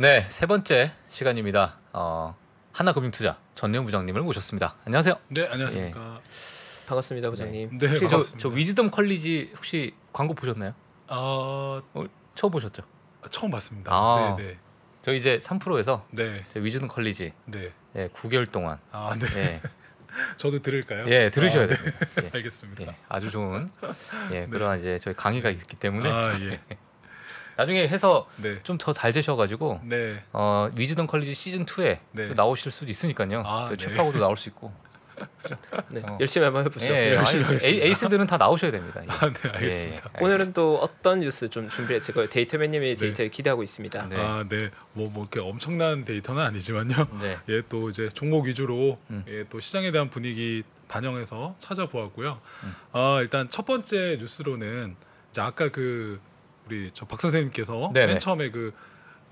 네, 세 번째 시간입니다. 어, 하나금융투자 전내용 부장님을 모셨습니다. 안녕하세요. 네, 안녕하십니까. 예. 반갑습니다, 네. 부장님. 네, 혹시 반갑습니다. 저, 저 위즈덤 컬리지 혹시 광고 보셨나요? 어... 어 처음 보셨죠? 처음 봤습니다. 아, 네, 네. 저 이제 3프로에서 네. 위즈덤 컬리지 네. 예, 9개월 동안 아, 네. 예. 저도 들을까요? 예, 들으셔야 돼요. 아, 네. 예. 알겠습니다. 예, 아주 좋은 예, 네. 그런 이제 저희 강의가 있기 때문에 아, 예. 나중에 해서 네. 좀더 잘 되셔가지고 네. 어, 위즈덤 컬리지 시즌 2에 네. 나오실 수도 있으니까요. 아, 책하고도 네. 나올 수 있고. 네, 어. 열심히 한번 해보죠. 예, 예, 열심히 아니, 에이스들은 다 나오셔야 됩니다. 예. 아, 네, 알겠습니다. 예, 예, 오늘은 또 어떤 뉴스 좀 준비했을 까요 데이터맨님의 데이터를 네. 기대하고 있습니다. 네. 아, 네. 뭐뭐 뭐 이렇게 엄청난 데이터는 아니지만요. 네. 예, 또 이제 종목 위주로 음. 예, 또 시장에 대한 분위기 반영해서 찾아보았고요. 음. 아, 일단 첫 번째 뉴스로는 자 아까 그 우리 저박 선생님께서 네네. 맨 처음에 그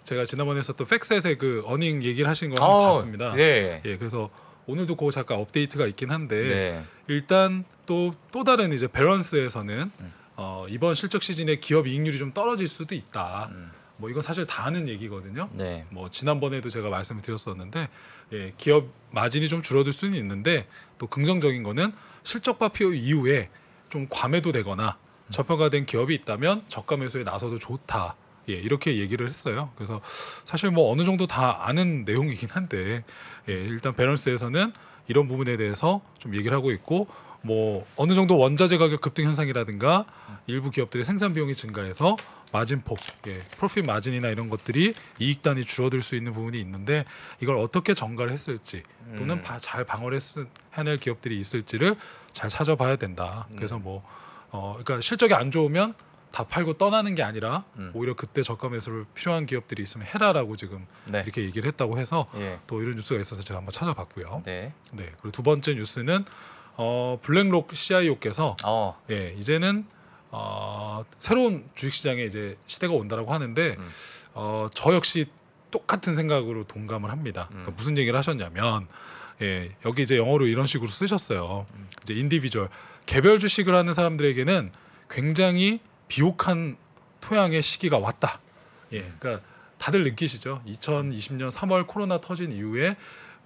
제가 지난번에 했었던 팩셋의 그 어닝 얘기를 하신 거한 어, 봤습니다. 네. 예, 그래서 오늘도 그 잠깐 업데이트가 있긴 한데 네. 일단 또또 또 다른 이제 밸런스에서는 음. 어, 이번 실적 시즌에 기업 이익률이 좀 떨어질 수도 있다. 음. 뭐 이건 사실 다 아는 얘기거든요. 네. 뭐 지난번에도 제가 말씀을 드렸었는데 예, 기업 마진이 좀 줄어들 수는 있는데 또 긍정적인 거는 실적 발표 이후에 좀 과매도 되거나 저평가된 기업이 있다면 저가 매수에 나서도 좋다. 예, 이렇게 얘기를 했어요. 그래서 사실 뭐 어느 정도 다 아는 내용이긴 한데 예, 일단 밸런스에서는 이런 부분에 대해서 좀 얘기를 하고 있고 뭐 어느 정도 원자재 가격 급등 현상이라든가 일부 기업들의 생산 비용이 증가해서 마진 폭, 예, 프로핏 마진이나 이런 것들이 이익단이 줄어들 수 있는 부분이 있는데 이걸 어떻게 전가를 했을지 또는 음. 바, 잘 방어를 했, 해낼 기업들이 있을지를 잘 찾아봐야 된다. 그래서 음. 뭐어 그러니까 실적이 안 좋으면 다 팔고 떠나는 게 아니라 음. 오히려 그때 저가 매수를 필요한 기업들이 있으면 해라라고 지금 네. 이렇게 얘기를 했다고 해서 예. 또 이런 뉴스가 있어서 제가 한번 찾아봤고요. 네. 네. 그리고 두 번째 뉴스는 어, 블랙록 CIO께서 어. 예, 이제는 어, 새로운 주식시장에 이제 시대가 온다라고 하는데 음. 어, 저 역시 똑같은 생각으로 동감을 합니다. 그러니까 음. 그러니까 무슨 얘기를 하셨냐면 예, 여기 이제 영어로 이런 식으로 쓰셨어요. 이제 인디비주얼 개별 주식을 하는 사람들에게는 굉장히 비옥한 토양의 시기가 왔다. 예, 그러니까 다들 느끼시죠. 2020년 3월 코로나 터진 이후에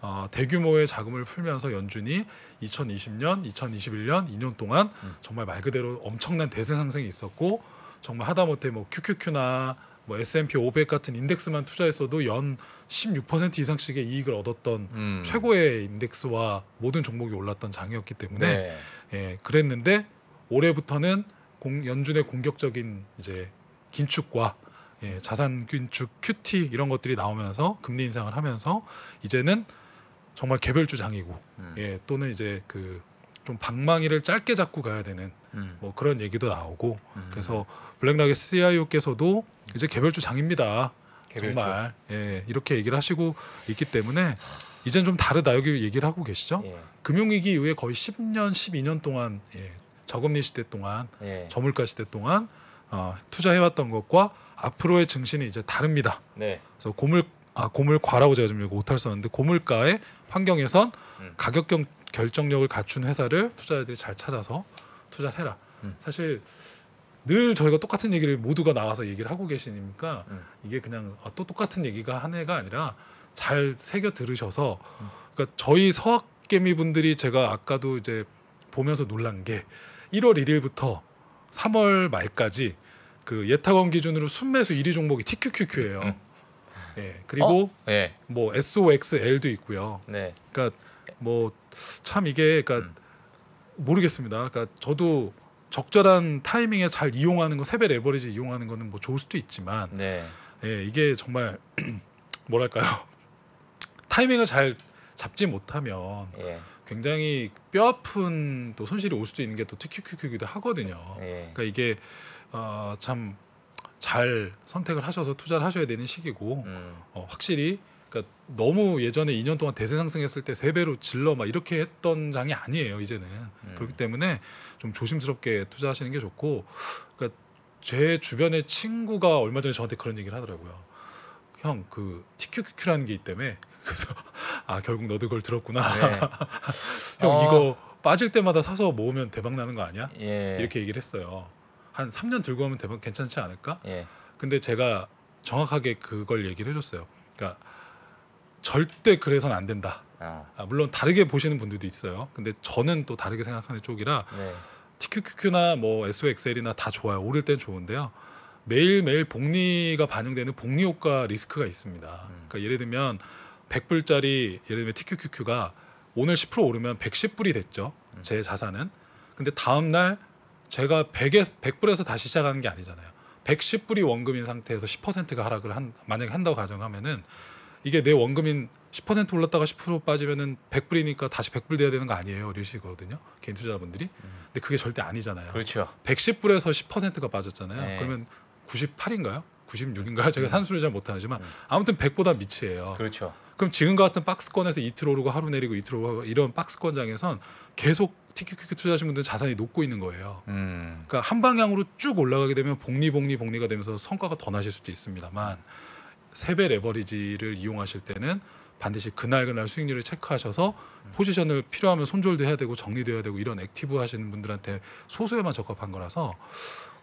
어, 대규모의 자금을 풀면서 연준이 2020년, 2021년 2년 동안 음. 정말 말 그대로 엄청난 대세 상승이 있었고 정말 하다못해 뭐 QQQ나 뭐 S&P 500 같은 인덱스만 투자했어도 연 16% 이상씩의 이익을 얻었던 음. 최고의 인덱스와 모든 종목이 올랐던 장이었기 때문에 네. 예, 그랬는데 올해부터는 공, 연준의 공격적인 이제 긴축과 예, 자산 긴축 QT 이런 것들이 나오면서 금리 인상을 하면서 이제는 정말 개별주 장이고 음. 예, 또는 이제 그좀 방망이를 짧게 잡고 가야 되는 음. 뭐 그런 얘기도 나오고 음. 그래서 블랙락의 CIO께서도 이제 개별주 장입니다. 개별주. 정말 예, 이렇게 얘기를 하시고 있기 때문에 이젠 좀 다르다 여기 얘기를 하고 계시죠. 예. 금융위기 이후에 거의 10년, 12년 동안 예, 저금리 시대 동안 예. 저물가 시대 동안 어, 투자해왔던 것과 앞으로의 증시는 이제 다릅니다. 네. 그래서 고물 아 고물과라고 제가 좀 오탈 썼는데 고물가의 환경에선 음. 가격 결정력을 갖춘 회사를 투자자들이 잘 찾아서 투자를 해라. 음. 사실 늘 저희가 똑같은 얘기를 모두가 나와서 얘기를 하고 계시니까 음. 이게 그냥 아, 또 똑같은 얘기가 한 해가 아니라 잘 새겨 들으셔서 음. 그러니까 저희 서학개미 분들이 제가 아까도 이제 보면서 놀란 게 1월 1일부터 3월 말까지 그예타건 기준으로 순매수 1위 종목이 TQQQ예요. 음. 예 그리고 어? 네. 뭐 SOXL도 있고요. 네. 그러니까 뭐 참 이게 그러니까 음. 모르겠습니다. 그러니까 저도 적절한 타이밍에 잘 이용하는 거 세배 레버리지 이용하는 거는 뭐 좋을 수도 있지만 네. 예, 이게 정말 뭐랄까요 타이밍을 잘 잡지 못하면 예. 굉장히 뼈 아픈 또 손실이 올 수도 있는 게 또티큐 q 큐기도 하거든요. 예. 그러니까 이게 어, 참잘 선택을 하셔서 투자를 하셔야 되는 시기고 음. 어, 확실히 그러니까 너무 예전에 2년 동안 대세 상승했을 때3 배로 질러 막 이렇게 했던 장이 아니에요 이제는 음. 그렇기 때문에 좀 조심스럽게 투자하시는 게 좋고 그러니까 제 주변의 친구가 얼마 전에 저한테 그런 얘기를 하더라고요 형그 TQQQ라는 게 있기 때에 그래서 아 결국 너도 그걸 들었구나 네. 형 어. 이거 빠질 때마다 사서 모으면 대박 나는 거 아니야 예. 이렇게 얘기를 했어요 한 3년 들고 하면 대박 괜찮지 않을까 예. 근데 제가 정확하게 그걸 얘기를 해줬어요 그러니까 절대 그래서는 안 된다. 아. 아, 물론 다르게 보시는 분들도 있어요. 근데 저는 또 다르게 생각하는 쪽이라 네. TQQQ나 뭐 SOXL이나 다 좋아요. 오를 땐 좋은데요. 매일매일 복리가 반영되는 복리 효과 리스크가 있습니다. 음. 그러니까 예를 들면 100불짜리 예를 들면 TQQQ가 오늘 10% 오르면 110불이 됐죠. 음. 제 자산은. 근데 다음 날 제가 100에 100불에서 다시 시작하는 게 아니잖아요. 110불이 원금인 상태에서 10%가 하락을 한 만약에 한다고 가정하면은 이게 내 원금인 10% 올랐다가 10% 빠지면은 100불이니까 다시 100불 돼야 되는 거 아니에요. 이러시거든요. 개인 투자자분들이. 음. 근데 그게 절대 아니잖아요. 그렇죠. 110불에서 10%가 빠졌잖아요. 네. 그러면 98인가요? 96인가요? 제가 음. 산수를 잘 못하지만 음. 아무튼 100보다 밑이에요. 그렇죠. 그럼 지금과 같은 박스권에서 이틀 오르고 하루 내리고 이틀 오르고 이런 박스권장에선 계속 티키키키 투자하신 분들 자산이 녹고 있는 거예요. 음. 그러니까 한 방향으로 쭉 올라가게 되면 복리 복리 복리가 되면서 성과가 더 나실 수도 있습니다만 세배 레버리지를 이용하실 때는 반드시 그날 그날 수익률을 체크하셔서 네. 포지션을 필요하면 손절도 해야 되고 정리돼야 되고 이런 액티브 하시는 분들한테 소수에만 적합한 거라서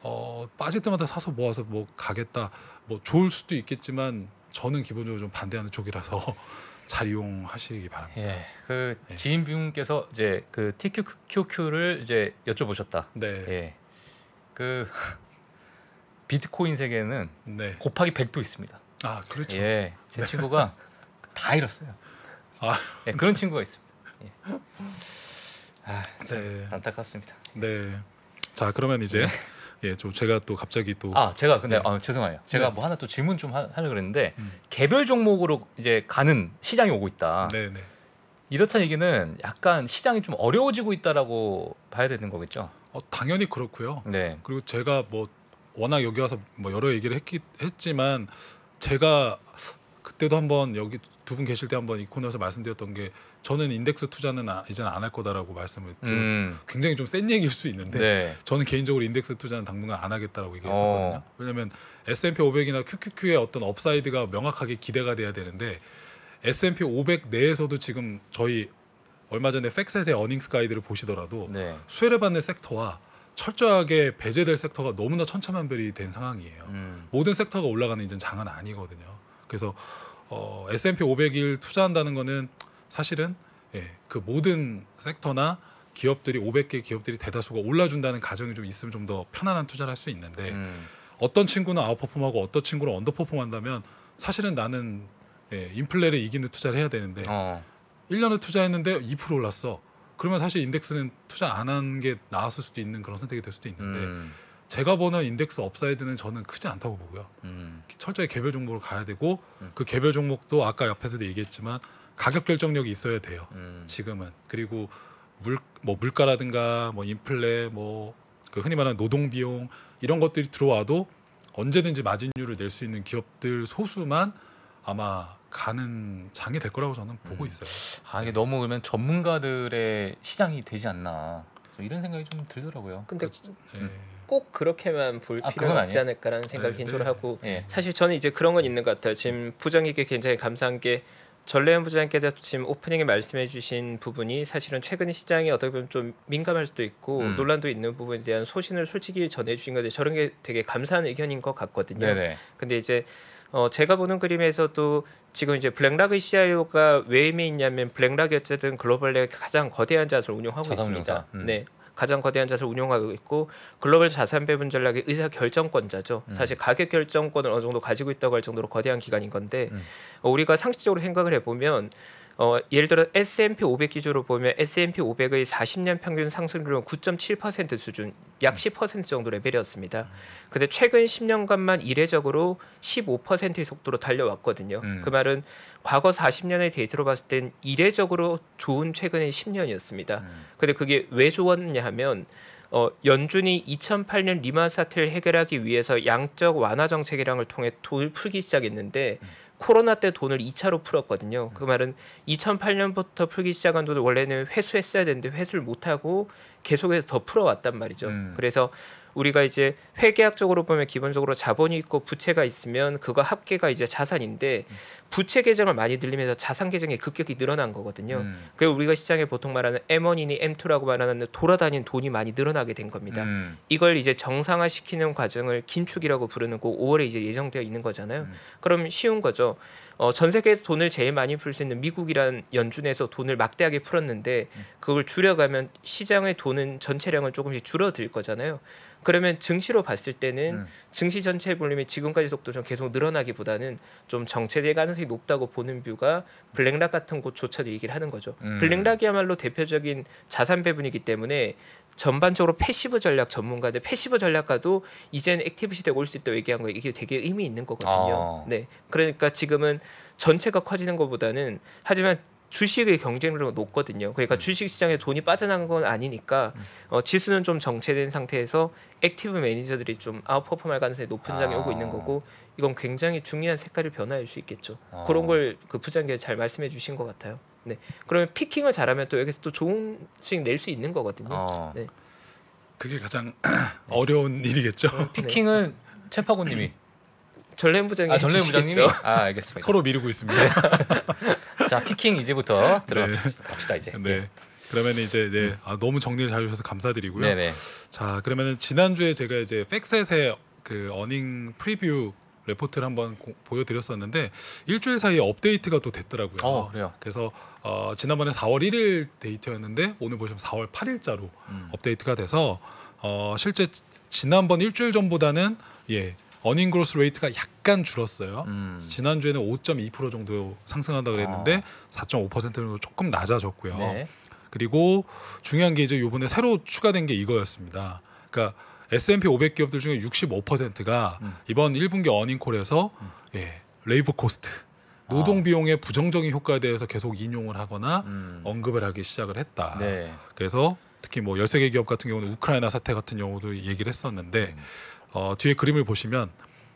어, 빠질 때마다 사서 모아서 뭐 가겠다 뭐 좋을 수도 있겠지만 저는 기본적으로 좀 반대하는 쪽이라서 잘 이용하시기 바랍니다. 예, 그 예. 지인분께서 이제 그 TQQQ를 이제 여쭤보셨다. 네. 예. 그 비트코인 세계는 네. 곱하기 100도 있습니다. 아 그렇죠. 예, 제 네. 친구가 다 잃었어요. 아 예, 그런 친구가 있습니다. 예. 아, 네. 안타깝습니다. 네. 자 그러면 이제 네. 예, 좀 제가 또 갑자기 또아 제가 근데 네. 아, 죄송해요. 제가 네. 뭐 하나 또 질문 좀 하, 하려 그랬는데 음. 개별 종목으로 이제 가는 시장이 오고 있다. 네 네. 이렇다는 얘기는 약간 시장이 좀 어려워지고 있다라고 봐야 되는 거겠죠. 어, 당연히 그렇고요. 네. 그리고 제가 뭐 워낙 여기 와서 뭐 여러 얘기를 했기, 했지만 제가 그때도 한번 여기 두 분 계실 때 한번 이 코너에서 말씀드렸던 게 저는 인덱스 투자는 아, 이제는 안 할 거다라고 말씀을 드렸 음. 굉장히 좀 센 얘기일 수 있는데 네. 저는 개인적으로 인덱스 투자는 당분간 안 하겠다라고 얘기했었거든요. 어. 왜냐하면 S&P 500이나 QQQ의 어떤 업사이드가 명확하게 기대가 돼야 되는데 S&P 500 내에서도 지금 저희 얼마 전에 팩셋의 어닝스 가이드를 보시더라도 네. 수혜를 받는 섹터와 철저하게 배제될 섹터가 너무나 천차만별이 된 상황이에요. 음. 모든 섹터가 올라가는 이제 장은 아니거든요. 그래서 어, S&P 500일 투자한다는 거는 사실은 예, 그 모든 섹터나 기업들이 500개 기업들이 대다수가 올라준다는 가정이 좀 있으면 좀 더 편안한 투자를 할 수 있는데 음. 어떤 친구는 아웃퍼폼하고 어떤 친구는 언더퍼폼한다면 사실은 나는 예, 인플레를 이기는 투자를 해야 되는데 어. 1년을 투자했는데 2% 올랐어. 그러면 사실 인덱스는 투자 안 한 게 나았을 수도 있는 그런 선택이 될 수도 있는데 음. 제가 보는 인덱스 업사이드는 저는 크지 않다고 보고요. 음. 철저히 개별 종목으로 가야 되고 음. 그 개별 종목도 아까 옆에서도 얘기했지만 가격 결정력이 있어야 돼요. 음. 지금은 그리고 물 뭐 물가라든가 뭐 인플레 뭐 그 흔히 말하는 노동 비용 이런 것들이 들어와도 언제든지 마진율을 낼 수 있는 기업들 소수만 아마 가는 장이 될 거라고 저는 보고 음. 있어요. 아 이게 너무 그러면 전문가들의 시장이 되지 않나 이런 생각이 좀 들더라고요. 근데 음. 네. 꼭 그렇게만 볼 아, 필요는 없지 않을까라는 생각이 네, 개인적으로 네. 하고 네. 예. 사실 저는 이제 그런 건 있는 것 같아요. 지금 음. 부장님께 굉장히 감사한 게 전래현 부장님께서 지금 오프닝에 말씀해주신 부분이 사실은 최근 시장이 어떻게 보면 좀 민감할 수도 있고 음. 논란도 있는 부분에 대한 소신을 솔직히 전해주신 건데 저런 게 되게 감사한 의견인 것 같거든요. 네네. 근데 이제 어, 제가 보는 그림에서도 지금 이제 블랙락의 CIO가 왜 의미 있냐면 블랙락이 어쨌든 글로벌 내 가장 거대한 자산을 운용하고 있습니다. 음. 네. 가장 거대한 자산을 운용하고 있고 글로벌 자산 배분 전략의 의사 결정권자죠. 음. 사실 가격 결정권을 어느 정도 가지고 있다고 할 정도로 거대한 기관인 건데 음. 어, 우리가 상식적으로 생각을 해보면 어, 예를 들어 S&P 500 기조로 보면 S&P 500의 40년 평균 상승률은 9.7% 수준, 약 10% 음. 정도 레벨이었습니다. 근데 최근 10년간만 이례적으로 15%의 속도로 달려왔거든요. 음. 그 말은 과거 40년의 데이터로 봤을 땐 이례적으로 좋은 최근의 10년이었습니다. 음. 근데 그게 왜 좋았냐 하면 어, 연준이 2008년 리마 사태를 해결하기 위해서 양적 완화 정책이랑을 통해 돈을 풀기 시작했는데 음. 코로나 때 돈을 2차로 풀었거든요. 그 말은 2008년부터 풀기 시작한 돈을 원래는 회수했어야 되는데 회수를 못하고 계속해서 더 풀어왔단 말이죠. 음. 그래서 우리가 이제 회계학적으로 보면 기본적으로 자본이 있고 부채가 있으면 그거 합계가 이제 자산인데 음. 부채 계정을 많이 늘리면서 자산 계정의 급격히 늘어난 거거든요. 음. 그게 우리가 시장에 보통 말하는 M1이니 M2라고 말하는 돌아다닌 돈이 많이 늘어나게 된 겁니다. 음. 이걸 이제 정상화시키는 과정을 긴축이라고 부르는 거 그 5월에 이제 예정되어 있는 거잖아요. 음. 그럼 쉬운 거죠. 어, 전 세계에서 돈을 제일 많이 풀 수 있는 미국이란 연준에서 돈을 막대하게 풀었는데 음. 그걸 줄여가면 시장의 돈은 전체량은 조금씩 줄어들 거잖아요. 그러면 증시로 봤을 때는 음. 증시 전체 볼륨이 지금까지 속도 좀 계속 늘어나기보다는 좀 정체될 가능성 가능성이 높다고 보는 뷰가 블랙락 같은 곳조차도 얘기를 하는 거죠. 음. 블랙락이야말로 대표적인 자산 배분이기 때문에 전반적으로 패시브 전략 전문가들 패시브 전략가도 이젠 액티브 시대에 올수 있다고 얘기한 거 이게 되게 의미 있는 거거든요. 아. 네. 그러니까 지금은 전체가 커지는 것보다는 하지만 주식의 경쟁률이 높거든요. 그러니까 음. 주식 시장에 돈이 빠져나간 건 아니니까 음. 어, 지수는 좀 정체된 상태에서 액티브 매니저들이 좀 아웃퍼폼할 가능성이 높은 장이 아. 오고 있는 아. 거고 이건 굉장히 중요한 색깔을변화할수 있겠죠. 아. 그런 걸 그 부장님이 잘 말씀해 주신 것 같아요. 네. 그러면 피킹을 잘하면 또 여기서 또 좋은 수익 낼 수 있는 거거든요. 아. 네. 그게 가장 어려운 네. 일이겠죠. 네. 피킹은 채파고님이 전래 부장이 아, 전래 부장님이 아 알겠습니다. 서로 미루고 있습니다. 자 피킹 이제부터 들어갑시다 네. 이제. 네. 예. 그러면 이제 네, 음. 아, 너무 정리를 잘해주셔서 감사드리고요. 네네. 네. 자 그러면 지난 주에 제가 이제 팩셋의 그 어닝 프리뷰 레포트를 한번 고, 보여드렸었는데 일주일 사이에 업데이트가 또 됐더라고요. 어, 그래요. 그래서 어, 지난번에 4월 1일 데이터였는데 오늘 보시면 4월 8일자로 음. 업데이트가 돼서 어, 실제 지난번 일주일 전보다는 예 어닝 그로스 레이트가 약간 줄었어요. 음. 지난주에는 5.2% 정도 상승한다 그랬는데 아. 4.5% 정도 조금 낮아졌고요. 네. 그리고 중요한 게 이제 요번에 새로 추가된 게 이거였습니다. 그러니까 S&P 500 기업들 중에 65%가 음. 이번 1분기 어닝콜에서 음. 예, 레이브 코스트 노동 아. 비용의 부정적인 효과에 대해서 계속 인용을 하거나 음. 언급을 하기 시작을 했다. 네. 그래서 특히 뭐 열세 개 기업 같은 경우는 우크라이나 사태 같은 경우도 얘기를 했었는데 음. 어, 뒤에 그림을 보시면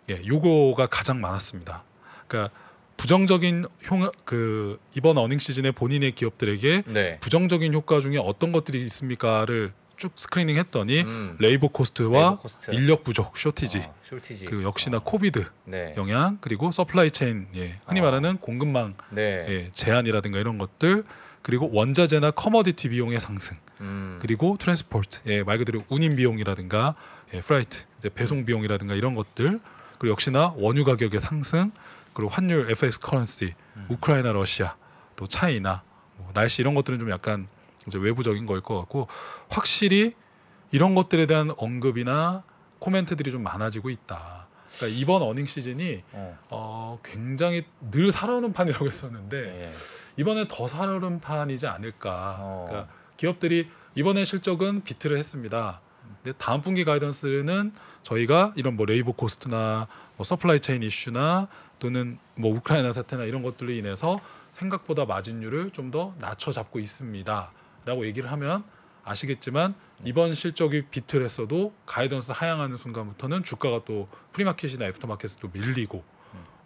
예, 요거가 가장 많았습니다. 그러니까 부정적인 효, 그 이번 어닝 시즌에 본인의 기업들에게 네. 부정적인 효과 중에 어떤 것들이 있습니까를 쭉 스크리닝 했더니 음. 레이버 코스트와 레이버 코스트. 인력 부족, 쇼티지, 어, 쇼티지. 그리고 역시나 어. 코비드 네. 영향 그리고 서플라이 체인 예, 흔히 어. 말하는 공급망 네. 예, 제한이라든가 이런 것들 그리고 원자재나 커머디티 비용의 상승 음. 그리고 트랜스포트 예, 말 그대로 운임 비용이라든가 예, 프라이트 이제 배송 비용이라든가 이런 것들 그리고 역시나 원유 가격의 상승 그리고 환율 FX 커런시 음. 우크라이나 러시아 또 차이나 뭐 날씨 이런 것들은 좀 약간 이제 외부적인 거일 것 같고 확실히 이런 것들에 대한 언급이나 코멘트들이 좀 많아지고 있다. 그러니까 이번 어닝 시즌이 어. 어 굉장히 늘 살아오는 판이라고 했었는데 예, 예. 이번에 더 살아오는 판이지 않을까. 어. 그러니까 기업들이 이번에 실적은 비트를 했습니다. 네, 다음 분기 가이던스는 저희가 이런 뭐 레이버 코스트나 뭐 서플라이 체인 이슈나 또는 뭐 우크라이나 사태나 이런 것들로 인해서 생각보다 마진율을 좀 더 낮춰 잡고 있습니다라고 얘기를 하면 아시겠지만 이번 실적이 비틀 했어도 가이던스 하향하는 순간부터는 주가가 또 프리마켓이나 애프터마켓에 또 밀리고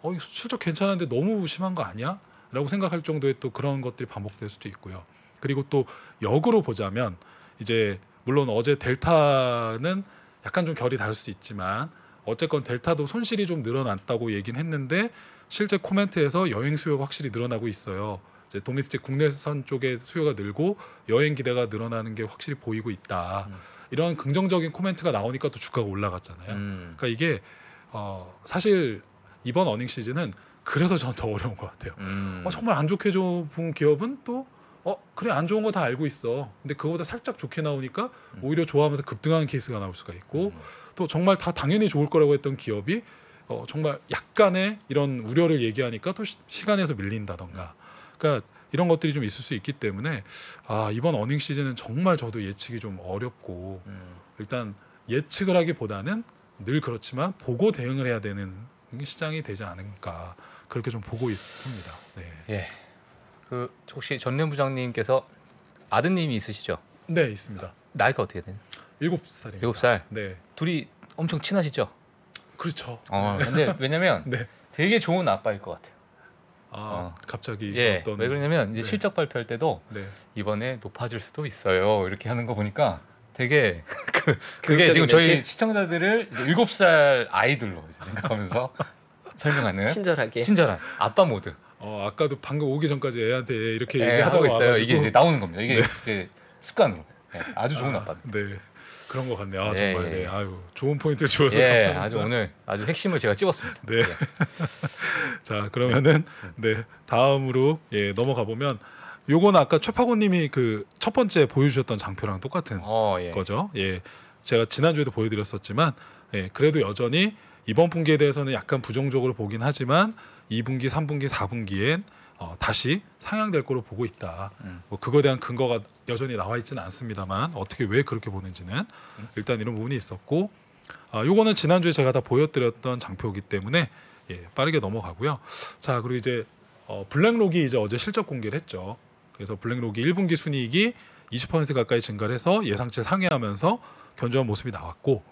어 실적 괜찮은데 너무 심한 거 아니야? 라고 생각할 정도의 또 그런 것들이 반복될 수도 있고요. 그리고 또 역으로 보자면 이제 물론 어제 델타는 약간 좀 결이 다를 수 있지만 어쨌건 델타도 손실이 좀 늘어났다고 얘기는 했는데 실제 코멘트에서 여행 수요가 확실히 늘어나고 있어요. 이제 도미스틱 국내선 쪽에 수요가 늘고 여행 기대가 늘어나는 게 확실히 보이고 있다. 음. 이런 긍정적인 코멘트가 나오니까 또 주가가 올라갔잖아요. 음. 그러니까 이게 어 사실 이번 어닝 시즌은 그래서 저는 더 어려운 것 같아요. 음. 어, 정말 안 좋게 좋은 기업은 또어 그래 안 좋은 거 다 알고 있어. 근데 그거보다 살짝 좋게 나오니까 음. 오히려 좋아하면서 급등하는 케이스가 나올 수가 있고 음. 또 정말 다 당연히 좋을 거라고 했던 기업이 어 정말 약간의 이런 우려를 얘기하니까 또 시, 간에서 밀린다던가. 그러니까 이런 것들이 좀 있을 수 있기 때문에 아 이번 어닝 시즌은 정말 저도 예측이 좀 어렵고 음. 일단 예측을 하기보다는 늘 그렇지만 보고 대응을 해야 되는 시장이 되지 않을까 그렇게 좀 보고 있습니다. 네. 예. 그 혹시 전례 부장님께서 아드님이 있으시죠? 네, 있습니다. 나이가 어떻게 되나요? 일곱 살입니다. 일곱 살. 네. 둘이 엄청 친하시죠? 그렇죠. 어, 근데 왜냐면 네. 되게 좋은 아빠일 것 같아요. 아, 어. 갑자기 예, 어떤... 왜 그러냐면 이제 네. 실적 발표할 때도 네. 이번에 높아질 수도 있어요. 이렇게 하는 거 보니까 되게 그, 그, 그게 지금 저희 멘트? 시청자들을 7살 아이들로 생각하면서 설명하는 친절하게 친절한 아빠 모드. 어 아까도 방금 오기 전까지 애한테 이렇게 네, 얘기하다가 있어요. 와가지고. 이게 이제 나오는 겁니다. 이게 네. 이제 습관으로 네, 아주 좋은 아, 빠입니다 네. 그런 것 같네요. 아, 네, 정말 네. 네. 아유 좋은 포인트 주셔서 예, 감사합니다. 아주 오늘 아주 핵심을 제가 찝었습니다. 네. 예. 자 그러면은 네 다음으로 예 넘어가 보면 요건 아까 최파고님이 그 첫 번째 보여주셨던 장표랑 똑같은 어, 예. 거죠. 예 제가 지난 주에도 보여드렸었지만 예 그래도 여전히 이번 분기에 대해서는 약간 부정적으로 보긴 하지만 2분기, 3분기, 4분기엔 어, 다시 상향될 거로 보고 있다. 음. 뭐 그거에 대한 근거가 여전히 나와 있지는 않습니다만 어떻게 왜 그렇게 보는지는 음. 일단 이런 부분이 있었고 아, 요거는 지난주에 제가 다 보여드렸던 장표이기 때문에 예, 빠르게 넘어가고요. 자 그리고 이제 어, 블랙록이 이제 어제 실적 공개를 했죠. 그래서 블랙록이 1분기 순이익이 20% 가까이 증가해서 예상치 상회하면서 견조한 모습이 나왔고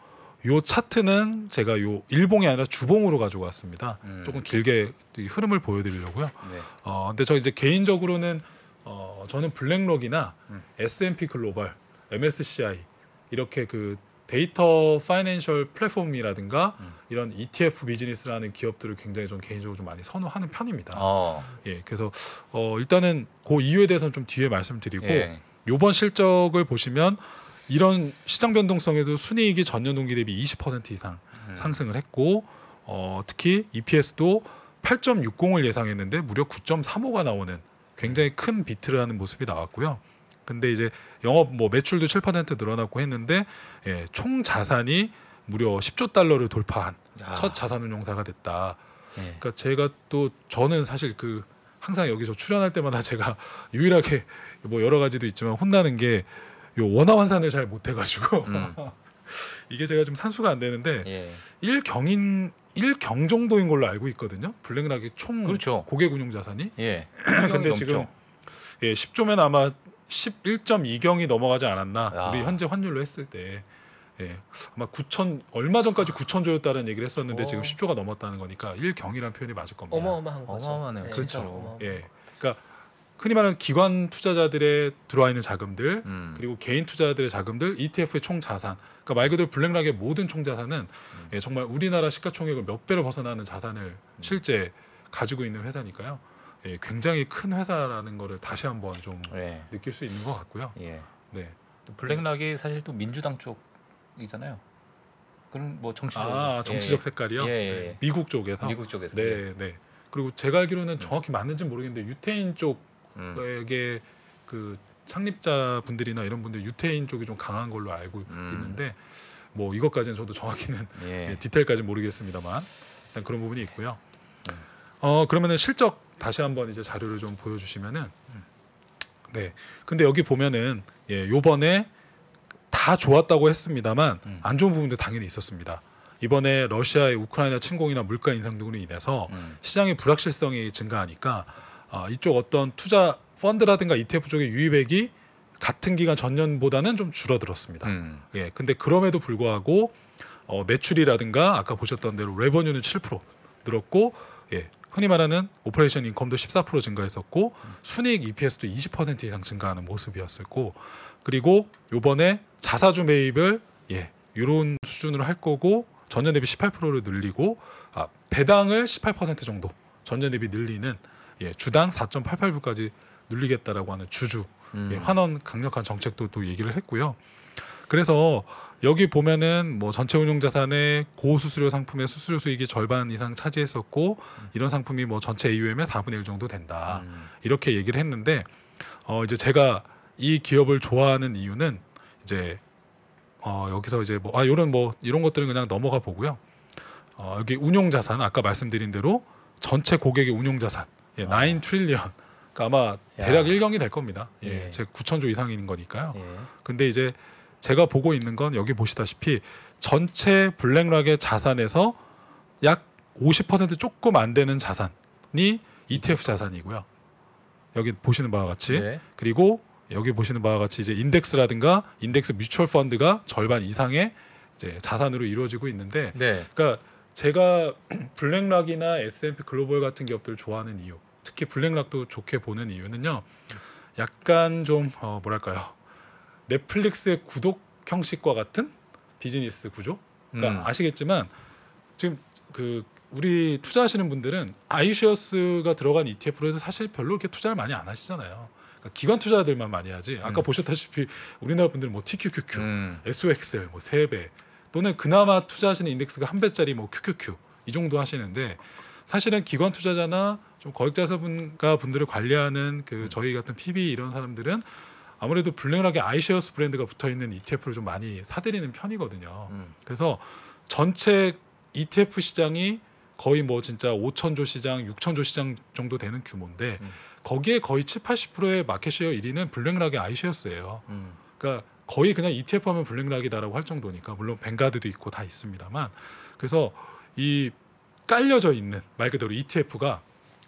요 차트는 제가 요 일봉이 아니라 주봉으로 가지고 왔습니다. 음. 조금 길게 흐름을 보여드리려고요. 네. 어, 근데 저 이제 개인적으로는 어, 저는 블랙록이나 음. S&P 글로벌, MSCI 이렇게 그 데이터 파이낸셜 플랫폼이라든가 음. 이런 ETF 비즈니스라는 기업들을 굉장히 좀 개인적으로 좀 많이 선호하는 편입니다. 어. 예, 그래서 어, 일단은 그 이유에 대해서는 좀 뒤에 말씀드리고 예. 요번 실적을 보시면 이런 시장 변동성에도 순이익이 전년 동기 대비 20% 이상 음. 상승을 했고 어, 특히 EPS도 8.60을 예상했는데 무려 9.35가 나오는 굉장히 큰 비트를 하는 모습이 나왔고요. 근데 이제 영업 뭐 매출도 7% 늘어났고 했는데 예, 총 자산이 무려 10조 달러를 돌파한 야. 첫 자산운용사가 됐다. 네. 그러니까 제가 또 저는 사실 그 항상 여기서 출연할 때마다 제가 유일하게 뭐 여러 가지도 있지만 혼나는 게요 원화 환산을 잘 못해가지고 음. 이게 제가 좀 산수가 안 되는데 예. 1경인 1경 정도인 걸로 알고 있거든요. 블랙락이 총 그렇죠. 고객 운용 자산이. 예. 근데 지금 예, 10조면 아마 11.2경이 넘어가지 않았나. 야. 아. 우리 현재 환율로 했을 때. 예. 아마 9천 얼마 전까지 9천 조였다는 얘기를 했었는데 오. 어. 지금 10조가 넘었다는 거니까 1경이라는 표현이 맞을 겁니다. 어마어마한 거죠. 어마어마하네요. 네. 그렇죠. 어마어마한 예. 흔히 말하는 기관 투자자들의 들어와 있는 자금들 음. 그리고 개인 투자자들의 자금들 ETF의 총 자산 그러니까 말 그대로 블랙락의 모든 총 자산은 음. 예, 정말 우리나라 시가총액을 몇 배로 벗어나는 자산을 음. 실제 가지고 있는 회사니까요. 예, 굉장히 큰 회사라는 거를 다시 한번 좀 예. 느낄 수 있는 것 같고요. 예. 네. 블랙락이 사실 또 민주당 쪽이잖아요. 그런 뭐 정치적 아, 예, 예. 정치적 색깔이요. 예, 네. 미국 쪽에서 미국 쪽에서 네, 네. 그리고 제가 알기로는 네. 정확히 맞는지 모르겠는데 유태인 쪽 음. 어, 이게 그 창립자 분들이나 이런 분들 유태인 쪽이 좀 강한 걸로 알고 음. 있는데 뭐 이것까지는 저도 정확히는 예. 예, 디테일까지는 모르겠습니다만 일단 그런 부분이 있고요. 음. 어 그러면은 실적 다시 한번 이제 자료를 좀 보여주시면은 네 근데 여기 보면은 예 요번에 다 좋았다고 했습니다만 음. 안 좋은 부분도 당연히 있었습니다. 이번에 러시아의 우크라이나 침공이나 물가 인상 등으로 인해서 음. 시장의 불확실성이 증가하니까 어, 이쪽 어떤 투자 펀드라든가 ETF 쪽의 유입액이 같은 기간 전년보다는 좀 줄어들었습니다. 음. 예, 근데 그럼에도 불구하고 어, 매출이라든가 아까 보셨던 대로 레버뉴는 7% 늘었고 예, 흔히 말하는 오퍼레이션 인컴도 14% 증가했었고 음. 순이익 EPS도 20% 이상 증가하는 모습이었었고 그리고 요번에 자사주 매입을 예, 요런 수준으로 할 거고 전년 대비 18%를 늘리고 아, 배당을 18% 정도 전년 대비 늘리는 예, 주당 4.88불까지 늘리겠다라고 하는 주주 음. 예, 환원 강력한 정책도 또 얘기를 했고요. 그래서 여기 보면은 뭐 전체 운용 자산의 고수수료 상품의 수수료 수익이 절반 이상 차지했었고 음. 이런 상품이 뭐 전체 AUM의 4분의 1 정도 된다 음. 이렇게 얘기를 했는데 어 이제 제가 이 기업을 좋아하는 이유는 이제 어 여기서 이제 뭐아 이런 뭐 이런 것들은 그냥 넘어가 보고요. 어 여기 운용 자산 아까 말씀드린 대로 전체 고객의 운용 자산 예, 아. 9 트릴리언. 그러니까 아마 대략 일경이될 겁니다. 예, 예. 제 9천조 이상인 거니까요. 예. 근데 이제 제가 보고 있는 건 여기 보시다시피 전체 블랙락의 자산에서 약 50% 조금 안 되는 자산이 ETF 자산이고요. 여기 보시는 바와 같이 네. 그리고 여기 보시는 바와 같이 이제 인덱스라든가 인덱스 뮤추얼 펀드가 절반 이상의 이제 자산으로 이루어지고 있는데 네. 그러니까 제가 블랙락이나 S&P 글로벌 같은 기업들을 좋아하는 이유 특히 블랙락도 좋게 보는 이유는요. 약간 좀 어, 뭐랄까요 넷플릭스의 구독 형식과 같은 비즈니스 구조. 그러니까 음. 아시겠지만 지금 그 우리 투자하시는 분들은 아이쉐어스가 들어간 ETF로 해서 사실 별로 이렇게 투자를 많이 안 하시잖아요. 그러니까 기관 투자들만 많이 하지. 아까 음. 보셨다시피 우리나라 분들 뭐 TQQQ, 음. SOXL 뭐 세배 또는 그나마 투자하시는 인덱스가 한 배짜리 뭐 QQQ 이 정도 하시는데 사실은 기관 투자자나 좀 거액자산가 분들을 관리하는 그 음. 저희 같은 PB 이런 사람들은 아무래도 블랙락에 아이쉐어스 브랜드가 붙어 있는 ETF를 좀 많이 사들이는 편이거든요. 음. 그래서 전체 ETF 시장이 거의 뭐 진짜 5천 조 시장, 6천 조 시장 정도 되는 규모인데 음. 거기에 거의 7, 80%의 마켓쉐어 1위는 블랙락의 아이쉐어스예요. 음. 그러니까 거의 그냥 ETF 하면 블랙락이다라고 할 정도니까 물론 벵가드도 있고 다 있습니다만 그래서 이 깔려져 있는 말 그대로 ETF가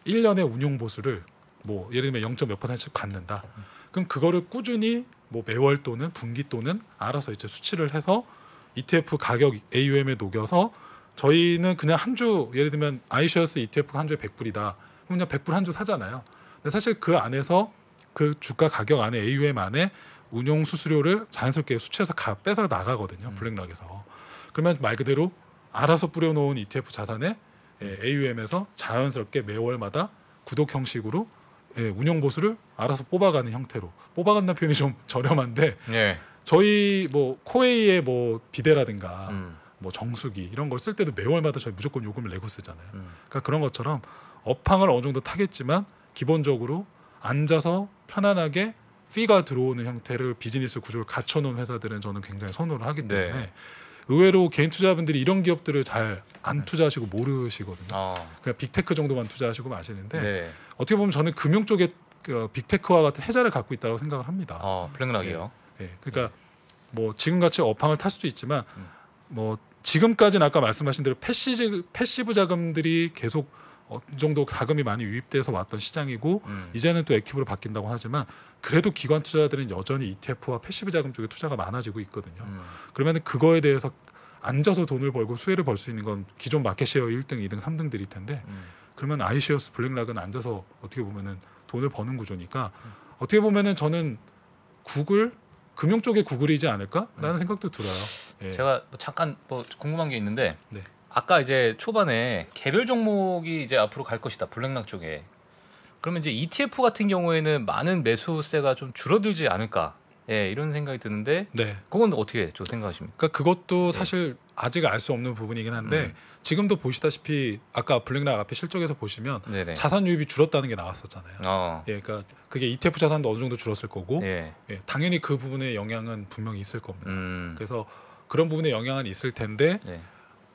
1년의 운용 보수를 뭐 예를 들면 0. 몇 퍼센트씩 받는다 그럼 그거를 꾸준히 뭐 매월 또는 분기 또는 알아서 이제 수치를 해서 ETF 가격 AUM에 녹여서 저희는 그냥 한 주 예를 들면 아이셔스 ETF가 한 주에 100불이다. 그럼 그냥 100불 한 주 사잖아요. 근데 사실 그 안에서 그 주가 가격 안에 AUM 안에 운용 수수료를 자연스럽게 수치해서 가, 빼서 나가거든요. 블랙락에서. 그러면 말 그대로 알아서 뿌려놓은 ETF 자산에 예, AUM에서 자연스럽게 매월마다 구독 형식으로 예, 운영 보수를 알아서 뽑아가는 형태로 뽑아간다는 표현이 좀 저렴한데 예. 저희 뭐 코웨이의 뭐 비대라든가 음. 뭐 정수기 이런 걸 쓸 때도 매월마다 저희 무조건 요금을 내고 쓰잖아요. 음. 그러니까 그런 것처럼 업황을 어느 정도 타겠지만 기본적으로 앉아서 편안하게 피가 들어오는 형태를 비즈니스 구조를 갖춰놓은 회사들은 저는 굉장히 선호를 하기 네. 때문에 네. 의외로 개인 투자분들이 이런 기업들을 잘안 네. 투자하시고 모르시거든요. 어. 그냥 빅테크 정도만 투자하시고 마시는데 네. 어떻게 보면 저는 금융 쪽에 그, 빅테크와 같은 해자를 갖고 있다고 생각을 합니다. 어, 아, 블랙락이요. 예, 예. 그러니까 뭐 지금같이 업황을 탈 수도 있지만 음. 뭐 지금까지는 아까 말씀하신 대로 패시브, 패시브 자금들이 계속 어, 이 정도 자금이 많이 유입돼서 왔던 시장이고 음. 이제는 또 액티브로 바뀐다고 하지만 그래도 기관 투자들은 여전히 ETF와 패시브 자금 쪽에 투자가 많아지고 있거든요. 음. 그러면 그거에 대해서 앉아서 돈을 벌고 수혜를 벌 수 있는 건 기존 마켓쉐어 1등, 2등, 3등들일 텐데 음. 그러면 아이시어스 블랙락은 앉아서 어떻게 보면은 돈을 버는 구조니까 어떻게 보면은 저는 구글 금융 쪽의 구글이지 않을까라는 음. 생각도 들어요. 예. 제가 뭐 잠깐 뭐 궁금한 게 있는데 네. 아까 이제 초반에 개별 종목이 이제 앞으로 갈 것이다 블랙락 쪽에 그러면 이제 ETF 같은 경우에는 많은 매수세가 좀 줄어들지 않을까 예, 이런 생각이 드는데 네. 그건 어떻게 저 생각하십니까? 그러니까 그것도 네. 사실 네. 아직 알 수 없는 부분이긴 한데 음. 지금도 보시다시피 아까 블랙락 앞에 실적에서 보시면 네네. 자산 유입이 줄었다는 게 나왔었잖아요. 어. 예, 그러니까 그게 ETF 자산도 어느 정도 줄었을 거고 예. 예 당연히 그 부분의 영향은 분명히 있을 겁니다. 음. 그래서 그런 부분의 영향은 있을 텐데 예.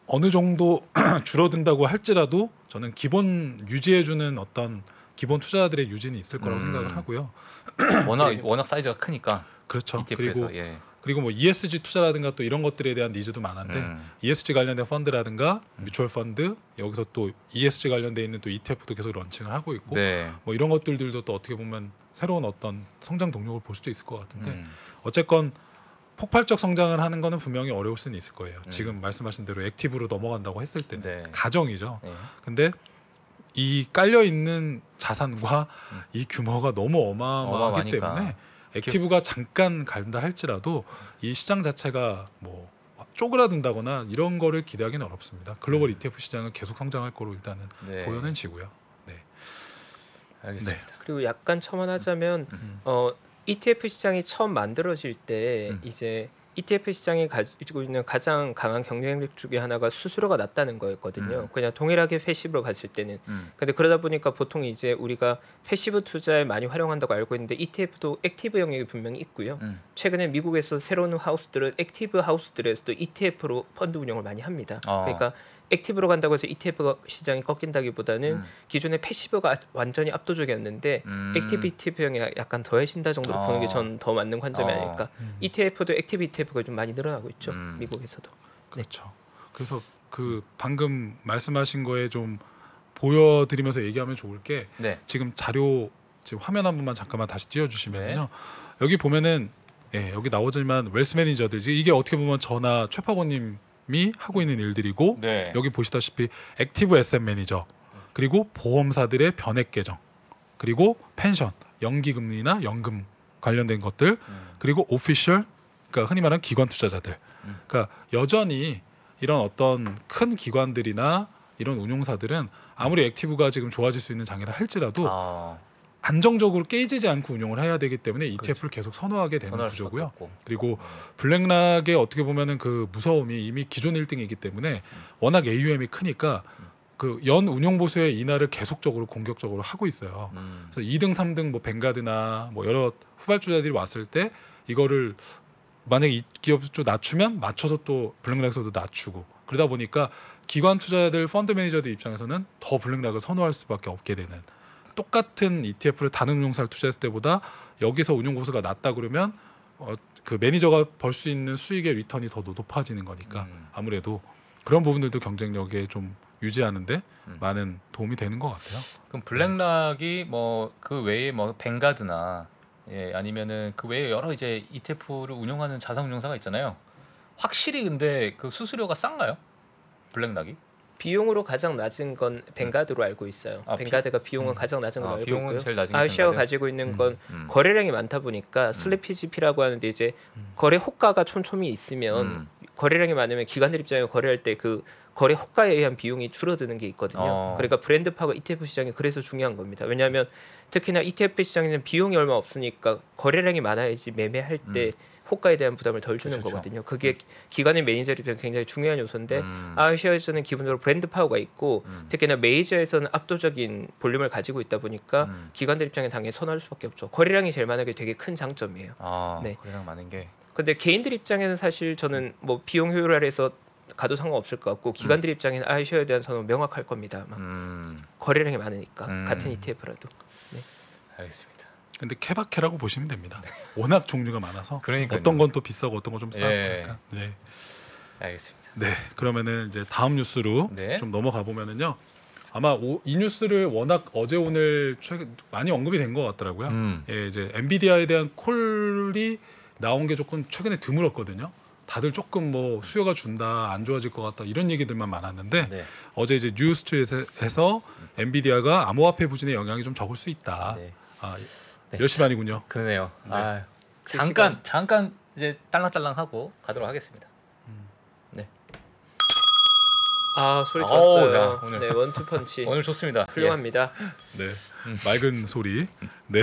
어느 정도 줄어든다고 할지라도 저는 기본 유지해주는 어떤 기본 투자들의 유지는 있을 거라고 음. 생각을 하고요. 워낙 그리고, 워낙 사이즈가 크니까 그렇죠. ETF에서, 그리고 예. 그리고 뭐 ESG 투자라든가 또 이런 것들에 대한 니즈도 많은데 음. ESG 관련된 펀드라든가 음. 뮤추얼 펀드 여기서 또 ESG 관련돼 있는 또 ETF도 계속 런칭을 하고 있고 네. 뭐 이런 것들들도 또 어떻게 보면 새로운 어떤 성장 동력을 볼 수도 있을 것 같은데 음. 어쨌건 폭발적 성장을 하는 거는 분명히 어려울 수는 있을 거예요. 음. 지금 말씀하신 대로 액티브로 넘어간다고 했을 때는 네. 가정이죠. 네. 근데 이 깔려 있는 자산과 음. 이 규모가 너무 어마어마하기 어마어마하니까. 때문에 액티브가 잠깐 간다 할지라도 이 시장 자체가 뭐 쪼그라든다거나 이런 거를 기대하기는 어렵습니다. 글로벌 음. ETF 시장은 계속 성장할 거로 일단은 네. 보여는 지고요. 네. 알겠습니다. 네. 그리고 약간 첨언하자면 음. 어 ETF 시장이 처음 만들어질 때 음. 이제 ETF 시장이 가지고 있는 가장 강한 경쟁력 중의 하나가 수수료가 낮다는 거였거든요. 음. 그냥 동일하게 패시브로 갔을 때는. 음. 근데 그러다 보니까 보통 이제 우리가 패시브 투자에 많이 활용한다고 알고 있는데 ETF도 액티브 영역이 분명히 있고요. 음. 최근에 미국에서 새로운 하우스들은 액티브 하우스들에서도 ETF로 펀드 운영을 많이 합니다. 어. 그러니까 액티브로 간다고 해서 ETF 시장이 꺾인다기보다는 음. 기존의 패시브가 완전히 압도적이었는데 음. 액티브 ETF형이 약간 더해진다 정도로 어. 보는 게 전 더 맞는 관점이 어. 아닐까. 음. ETF도 액티브 ETF 스태프가 좀 많이 늘어나고 있죠. 음. 미국에서도. 네. 그렇죠. 네. 그래서 그 방금 말씀하신 거에 좀 보여드리면서 얘기하면 좋을 게 네. 지금 자료 지금 화면 한 번만 잠깐만 다시 띄워주시면요. 네. 여기 보면은 예, 여기 나오지만 웰스 매니저들 이게 어떻게 보면 저나 최파고님이 하고 있는 일들이고 네. 여기 보시다시피 액티브 SM 매니저 그리고 보험사들의 변액 계정 그리고 펜션 연기금리나 연금 관련된 것들 음. 그리고 오피셜 그러니까 흔히 말하는 기관 투자자들. 음. 그러니까 여전히 이런 어떤 큰 기관들이나 이런 운용사들은 아무리 액티브가 지금 좋아질 수 있는 장이라 할지라도 아. 안정적으로 깨지지 않고 운용을 해야 되기 때문에 ETF를 그렇죠. 계속 선호하게 되는 구조고요. 그리고 음. 블랙락의 어떻게 보면은 그 무서움이 이미 기존 1등이기 때문에 음. 워낙 AUM이 크니까 그 연 운용 보수의 인하를 계속적으로 공격적으로 하고 있어요. 그래서 2등, 3등 뭐 벵가드나 뭐 여러 후발주자들이 왔을 때 이거를 만약에 이 기업 좀 낮추면 맞춰서 또 블랙락에서도 낮추고 그러다 보니까 기관 투자자들 펀드 매니저들 입장에서는 더 블랙락을 선호할 수밖에 없게 되는 똑같은 ETF를 다른 운용사를 투자했을 때보다 여기서 운용 고수가 낮다 그러면 어, 그 매니저가 벌 수 있는 수익의 리턴이 더 높아지는 거니까 음. 아무래도 그런 부분들도 경쟁력에 좀 유지하는데 음. 많은 도움이 되는 것 같아요. 그럼 블랙락이 뭐 그 외에 뭐 벵가드나 예, 아니면은 그 외에 여러 이제 ETF를 운영하는 자산운용사가 있잖아요. 확실히 근데 그 수수료가 싼가요? 블랙락이? 비용으로 가장 낮은 건 벵가드로 알고 있어요. 아, 벵가드가 비, 용은 음. 가장 낮은 걸로 아, 알고 비용은 있고요. 제일 낮은 아이시아가 가지고 있는 음, 건 음, 거래량이 많다 보니까 음. 슬래피지피라고 하는데 이제 음. 거래 효과가 촘촘히 있으면 거래량이 많으면 기관들 입장에 거래할 때 그 거래 효과에 의한 비용이 줄어드는 게 있거든요. 어. 그러니까 브랜드 파워 ETF 시장이 그래서 중요한 겁니다. 왜냐하면 특히나 ETF 시장에는 비용이 얼마 없으니까 거래량이 많아야지 매매할 때 음. 호가에 대한 부담을 덜 주는 그렇죠. 그렇죠. 거거든요. 그게 음. 기관의 매니저를 위한 굉장히 중요한 요소인데 음. 아시아에서는 기본적으로 브랜드 파워가 있고 음. 특히나 메이저에서는 압도적인 볼륨을 가지고 있다 보니까 음. 기관들 입장에 당연히 선호할 수밖에 없죠. 거래량이 제일 많은 게 되게 큰 장점이에요. 아, 네. 거래량 많은 게. 근데 개인들 입장에는 사실 저는 뭐 비용 효율화해서 가도 상관없을 것 같고 기관들 음. 입장에는 아시아에 대한 선호 명확할 겁니다. 막 음. 거래량이 많으니까 같은 ETF라도. 네. 알겠습니다. 근데 케바케라고 보시면 됩니다. 워낙 종류가 많아서 그러니까요. 어떤 건 또 비싸고 어떤 건 좀 싸고 예. 약간. 네. 알겠습니다. 네. 그러면은 이제 다음 뉴스로 네. 좀 넘어가 보면은요. 아마 오, 이 뉴스를 워낙 어제 오늘 최근 많이 언급이 된 것 같더라고요. 음. 예, 이제 엔비디아에 대한 콜이 나온 게 조금 최근에 드물었거든요. 다들 조금 뭐 수요가 준다 안 좋아질 것 같다 이런 얘기들만 많았는데 네. 어제 이제 뉴스트리트에서 엔비디아가 암호화폐 부진의 영향이 좀 적을 수 있다. 네. 아, 네. 10시 반이군요. 그러네요. 네. 아, 잠깐 시간. 잠깐 이제 딸랑딸랑 하고 가도록 하겠습니다. 음. 네. 아 소리 좋았어요. 아, 오네 원투펀치 오늘 좋습니다. 예. 훌륭합니다. 예. 네 맑은 소리. 네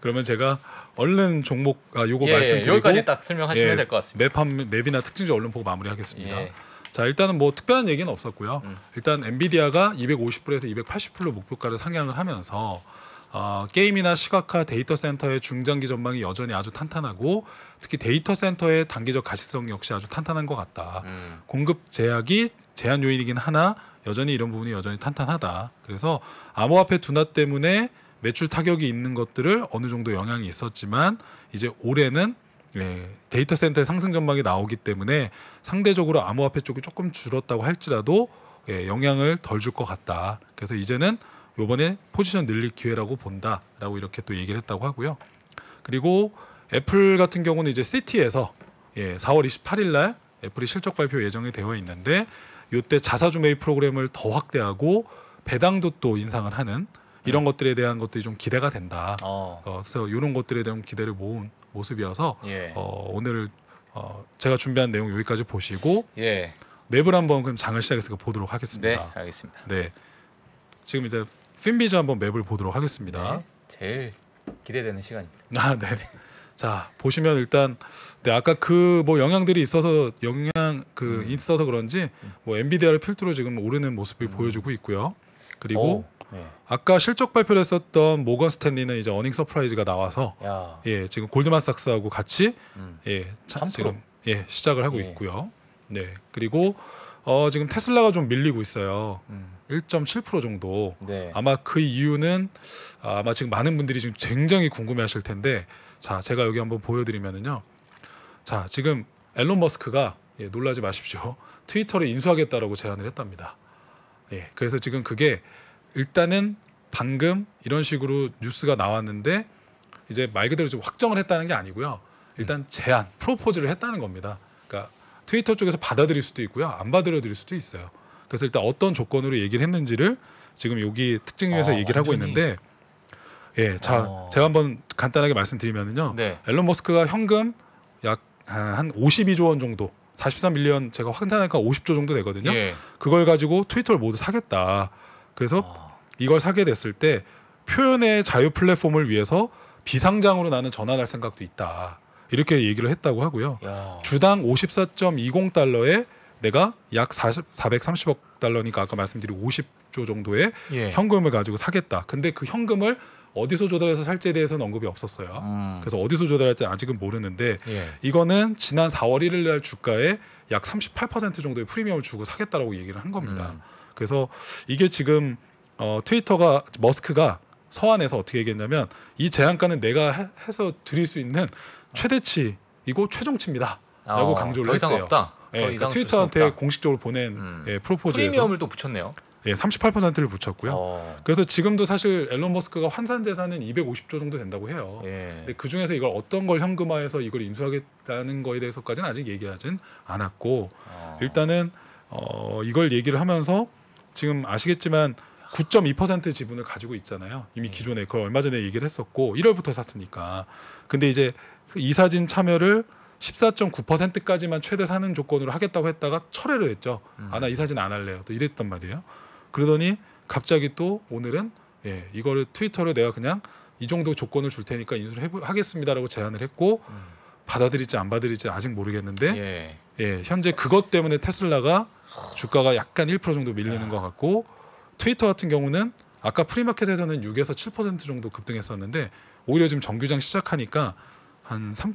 그러면 제가 얼른 종목 아 요거 예, 예 말씀드리고 여기까지 딱 설명하시면 예, 될것 같습니다. 맵 맵이나 특징적 얼른 보고 마무리하겠습니다. 예. 자 일단은 뭐 특별한 얘기는 없었고요. 음. 일단 엔비디아가 250불에서 280불로 목표가를 상향을 하면서 어, 게임이나 시각화 데이터 센터의 중장기 전망이 여전히 아주 탄탄하고 특히 데이터 센터의 단기적 가시성 역시 아주 탄탄한 것 같다. 음. 공급 제약이 제한 요인이긴 하나 여전히 이런 부분이 여전히 탄탄하다. 그래서 암호화폐 둔화 때문에 매출 타격이 있는 것들을 어느 정도 영향이 있었지만 이제 올해는 예, 데이터 센터의 상승 전망이 나오기 때문에 상대적으로 암호화폐 쪽이 조금 줄었다고 할지라도 예, 영향을 덜 줄 것 같다. 그래서 이제는 요번에 포지션 늘릴 기회라고 본다라고 이렇게 또 얘기를 했다고 하고요. 그리고 애플 같은 경우는 이제 시티에서 예, 4월 28일 날 애플이 실적 발표 예정이 되어 있는데 요때 자사주 매입 프로그램을 더 확대하고 배당도 또 인상을 하는 이런 음. 것들에 대한 것들이 좀 기대가 된다. 어, 어 그래서 이런 것들에 대한 기대를 모은 모습이어서 예. 어, 오늘 어, 제가 준비한 내용 여기까지 보시고 예. 맵을 한번 그럼 장을 시작해서 보도록 하겠습니다. 네, 알겠습니다. 네, 지금 이제 핀비즈 한번 맵을 보도록 하겠습니다. 네, 제일 기대되는 시간입니다. 아, 네. 자 보시면 일단 네, 아까 그 뭐 영향들이 있어서 영향 그 음. 있어서 그런지 뭐 엔비디아를 필두로 지금 오르는 모습을 음. 보여주고 있고요. 그리고 오, 네. 아까 실적 발표를 했었던 모건 스탠리는 이제 어닝 서프라이즈가 나와서 야. 예 지금 골드만삭스하고 같이 음. 예 참, 지금 예 시작을 하고 예. 있고요. 네 그리고 어 지금 테슬라가 좀 밀리고 있어요. 음. 1.7% 정도. 네. 아마 그 이유는 아, 아마 지금 많은 분들이 지금 굉장히 궁금해하실 텐데, 자 제가 여기 한번 보여드리면은요. 자 지금 앨런 머스크가 예, 놀라지 마십시오. 트위터를 인수하겠다라고 제안을 했답니다. 예, 그래서 지금 그게 일단은 방금 이런 식으로 뉴스가 나왔는데 이제 말 그대로 좀 확정을 했다는 게 아니고요. 일단 음. 제안, 프로포즈를 했다는 겁니다. 그러니까 트위터 쪽에서 받아들일 수도 있고요. 안 받아들일 수도 있어요. 그래서 일단 어떤 조건으로 얘기를 했는지를 지금 여기 특징위에서 아, 얘기를 하고 있는데 예, 자 어. 제가 한번 간단하게 말씀드리면은요. 네. 앨런 머스크가 현금 약 한 52조 원 정도 43밀리언 제가 환산하니까 50조 정도 되거든요. 예. 그걸 가지고 트위터를 모두 사겠다. 그래서 아. 이걸 사게 됐을 때 표현의 자유 플랫폼을 위해서 비상장으로 나는 전환할 생각도 있다. 이렇게 얘기를 했다고 하고요. 야. 주당 54.20달러에 내가 약 40, 430억 달러니까 아까 말씀드린 50조 정도의 예. 현금을 가지고 사겠다. 근데 그 현금을 어디서 조달해서 살지에 대해서는 언급이 없었어요. 음. 그래서 어디서 조달할지 아직은 모르는데 예. 이거는 지난 4월 1일 날 주가에 약 38% 정도의 프리미엄을 주고 사겠다라고 얘기를 한 겁니다. 음. 그래서 이게 지금 어, 트위터가 머스크가 서한에서 어떻게 얘기했냐면 이 제한가는 내가 해, 서 드릴 수 있는 최대치이고 최종치입니다라고 어, 강조를 더 이상 했대요. 없다. 네, 그 트위터한테 공식적으로 보낸 음. 예, 프로포즈에서 프리미엄을 또 붙였네요. 예, 38%를 붙였고요. 어. 그래서 지금도 사실 앨런 머스크가 환산 재산은 250조 정도 된다고 해요. 예. 근데 그 중에서 이걸 어떤 걸 현금화해서 이걸 인수하겠다는 거에 대해서까지는 아직 얘기하진 않았고 어. 일단은 어, 이걸 얘기를 하면서 지금 아시겠지만 9.2% 지분을 가지고 있잖아요. 이미 음. 기존에 그걸 얼마 전에 얘기를 했었고 1월부터 샀으니까. 근데 이제 그 이사진 참여를 14.9%까지만 최대 사는 조건으로 하겠다고 했다가 철회를 했죠. 음. 아, 아나 이 사진 안 할래요. 또 이랬단 말이에요. 그러더니 갑자기 또 오늘은 예, 이거를 트위터로 내가 그냥 이 정도 조건을 줄 테니까 인수를 해보, 하겠습니다라고 제안을 했고 음. 받아들일지 안 받아들일지 아직 모르겠는데 예. 예. 현재 그것 때문에 테슬라가 주가가 약간 1% 정도 밀리는 야. 아. 것 같고 트위터 같은 경우는 아까 프리마켓에서는 6에서 7% 정도 급등했었는데 오히려 지금 정규장 시작하니까 한 3.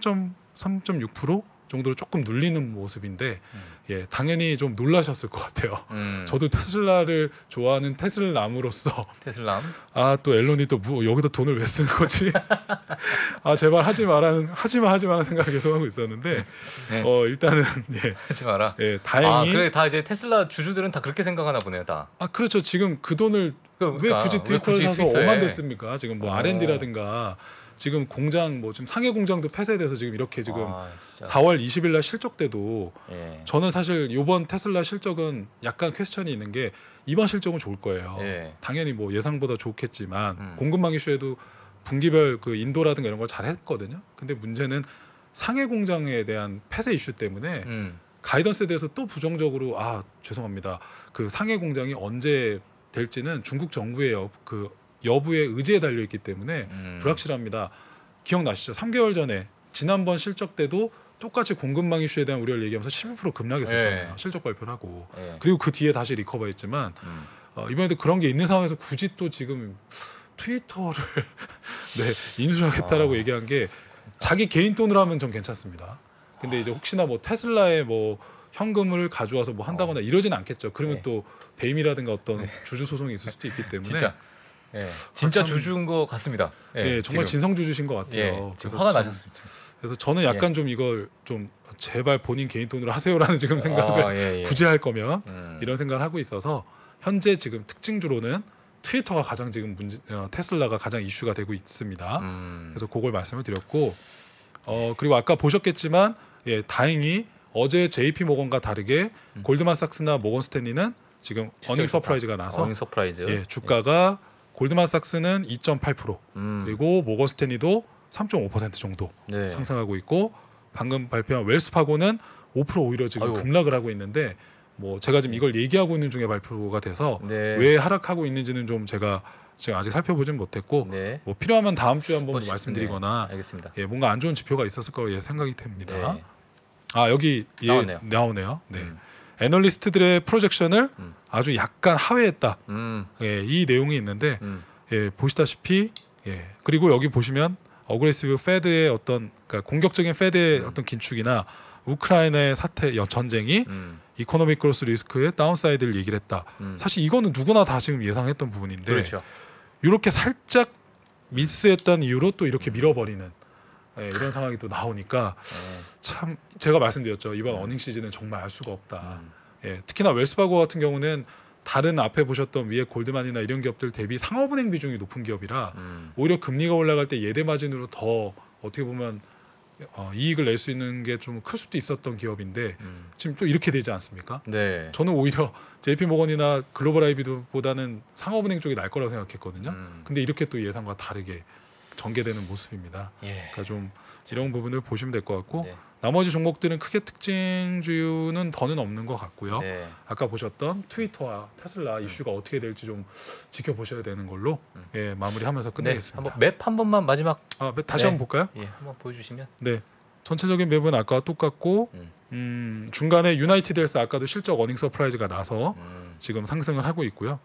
3.6% 정도로 조금 눌리는 모습인데 음. 예 당연히 좀 놀라셨을 것 같아요. 음. 저도 테슬라를 좋아하는 테슬람으로서 테슬람 아또 앨런이 또 뭐, 여기다 돈을 왜 쓰는 거지? 아 제발 하지 말라는 하지 마 하지 마라는 생각 을 계속 하고 있었는데 네. 어 일단은 예 하지 마라. 예 아, 다행히 아 그래 다 이제 테슬라 주주들은 다 그렇게 생각하나 보네요 다. 아 그렇죠 지금 그 돈을 그러니까, 왜 굳이 트위터를 왜 굳이 사서 트만 됐습니까? 지금 뭐 어. R&D라든가 지금 공장 뭐 지금 상해 공장도 폐쇄돼서 지금 이렇게 지금 아, 4월 20일 날 실적 때도 예. 저는 사실 요번 테슬라 실적은 약간 퀘스천이 있는 게 이번 실적은 좋을 거예요. 예. 당연히 뭐 예상보다 좋겠지만 음. 공급망 이슈에도 분기별 그 인도라든가 이런 걸 잘 했거든요. 근데 문제는 상해 공장에 대한 폐쇄 이슈 때문에 음. 가이던스에 대해서 또 부정적으로 아 죄송합니다. 그 상해 공장이 언제 될지는 중국 정부의 그 여부에 의지에 달려 있기 때문에 음. 불확실합니다. 기억나시죠? 3개월 전에 지난번 실적 때도 똑같이 공급망 이슈에 대한 우려를 얘기하면서 15% 급락했었잖아요. 예. 실적 발표를 하고 예. 그리고 그 뒤에 다시 리커버했지만 음. 어, 이번에도 그런 게 있는 상황에서 굳이 또 지금 트위터를 네, 인수하겠다라고 아. 얘기한 게 자기 개인 돈으로 하면 좀 괜찮습니다. 근데 아. 이제 혹시나 뭐 테슬라에 뭐 현금을 가져와서 뭐 한다거나 어. 이러진 않겠죠. 그러면 네. 또 배임이라든가 어떤 네. 주주 소송이 있을 수도 있기 때문에 예. 진짜 참... 주주인 것 같습니다. 예, 예 정말 진성 주주신 것 같아요. 예, 그래서 화가 참... 나셨습니다. 그래서 저는 약간 예. 좀 이걸 좀 제발 본인 개인 돈으로 하세요라는 지금 생각을 아, 굳이 예, 할 거면 음. 이런 생각을 하고 있어서 현재 지금 특징주로는 트위터가 가장 지금 문제, 어, 테슬라가 가장 이슈가 되고 있습니다. 음. 그래서 그걸 말씀을 드렸고 어 그리고 아까 보셨겠지만 예 다행히 어제 JP 모건과 다르게 음. 골드만삭스나 모건 스탠리는 지금 어닝 서프라이즈가 나서 어닝 서프라이즈 예 주가가 예. 골드만삭스는 2.8% 음. 그리고 모건 스탠리도 3.5% 정도 네. 상승하고 있고 방금 발표한 웰스파고는 5% 오히려 지금 아이고. 급락을 하고 있는데 뭐 제가 지금 이걸 얘기하고 있는 중에 발표가 돼서 네. 왜 하락하고 있는지는 좀 제가 지금 아직 살펴보진 못했고 네. 뭐 필요하면 다음 주에 한번 뭐 말씀드리거나 예, 뭔가 안 좋은 지표가 있었을 거로 예, 생각이 됩니다. 네. 아 여기 예, 나오네요. 나오네요. 네. 음. 애널리스트들의 프로젝션을 음. 아주 약간 하회했다. 음. 예, 이 내용이 있는데 음. 예, 보시다시피 예, 그리고 여기 보시면 어그레시브 페드의 어떤 그러니까 공격적인 페드의 음. 어떤 긴축이나 우크라이나의 사태 전쟁이 이코노믹 크로스 리스크의 다운사이드를 얘기를 했다. 음. 사실 이거는 누구나 다 지금 예상했던 부분인데 그렇죠. 이렇게 살짝 미스했던 이유로 또 이렇게 음. 밀어버리는 네, 이런 상황이 또 나오니까 네. 참 제가 말씀드렸죠 이번 네. 어닝 시즌은 정말 알 수가 없다. 음. 예, 특히나 웰스바고 같은 경우는 다른 앞에 보셨던 위에 골드만이나 이런 기업들 대비 상업은행 비중이 높은 기업이라 음. 오히려 금리가 올라갈 때 예대 마진으로 더 어떻게 보면 어, 이익을 낼 수 있는 게 좀 클 수도 있었던 기업인데 음. 지금 또 이렇게 되지 않습니까? 네. 저는 오히려 JP 모건이나 글로벌 아이비보다는 상업은행 쪽이 날 거라고 생각했거든요. 음. 근데 이렇게 또 예상과 다르게 전개되는 모습입니다. 예. 그러니까 좀 이런 부분을 보시면 될 것 같고 네. 나머지 종목들은 크게 특징주는 더는 없는 것 같고요. 네. 아까 보셨던 트위터와 테슬라 음. 이슈가 어떻게 될지 좀 지켜보셔야 되는 걸로 음. 예, 마무리하면서 네, 끝내겠습니다. 네. 한번 맵 한 번만 마지막 아, 다시 네. 한번 볼까요? 예, 한번 보여주시면. 네. 전체적인 맵은 아까와 똑같고 음. 음, 중간에 유나이티드에서 아까도 실적 어닝 서프라이즈가 나서 음. 지금 상승을 하고 있고요.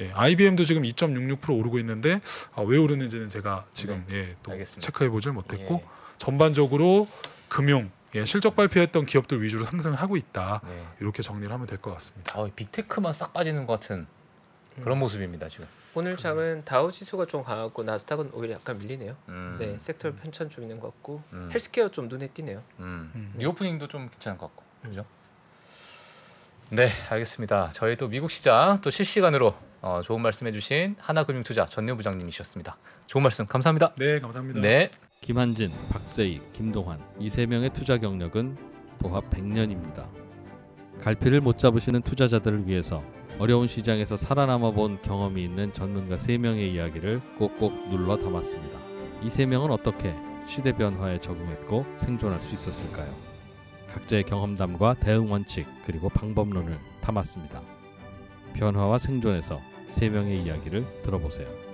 예, IBM도 지금 2.66% 오르고 있는데 아, 왜 오르는지는 제가 지금 네. 예, 또 체크해 보질 못했고 예. 전반적으로 금융 예, 실적 발표했던 기업들 위주로 상승을 하고 있다 네. 이렇게 정리를 하면 될 것 같습니다. 어, 빅테크만 싹 빠지는 것 같은 그런 음. 모습입니다 지금. 오늘 장은 다우 지수가 좀 강하고 나스닥은 오히려 약간 밀리네요. 음. 네, 섹터 음. 편찬 좀 있는 것 같고 음. 헬스케어 좀 눈에 띄네요. 음. 음. 리오프닝도 좀 괜찮은 것 같고 그죠? 네, 알겠습니다. 저희 또 미국 시장 또 실시간으로 어, 좋은 말씀해주신 하나금융투자 전유 부장님이셨습니다. 좋은 말씀 감사합니다. 네, 감사합니다. 네. 김한진, 박세희, 김동환 이 세 명의 투자 경력은 도합 100년입니다. 갈피를 못 잡으시는 투자자들을 위해서 어려운 시장에서 살아남아 본 경험이 있는 전문가 3명의 이야기를 꼭꼭 눌러 담았습니다. 이 3명은 어떻게 시대 변화에 적응했고 생존할 수 있었을까요? 각자의 경험담과 대응 원칙 그리고 방법론을 담았습니다. 변화와 생존에서 세 명의 이야기를 들어보세요.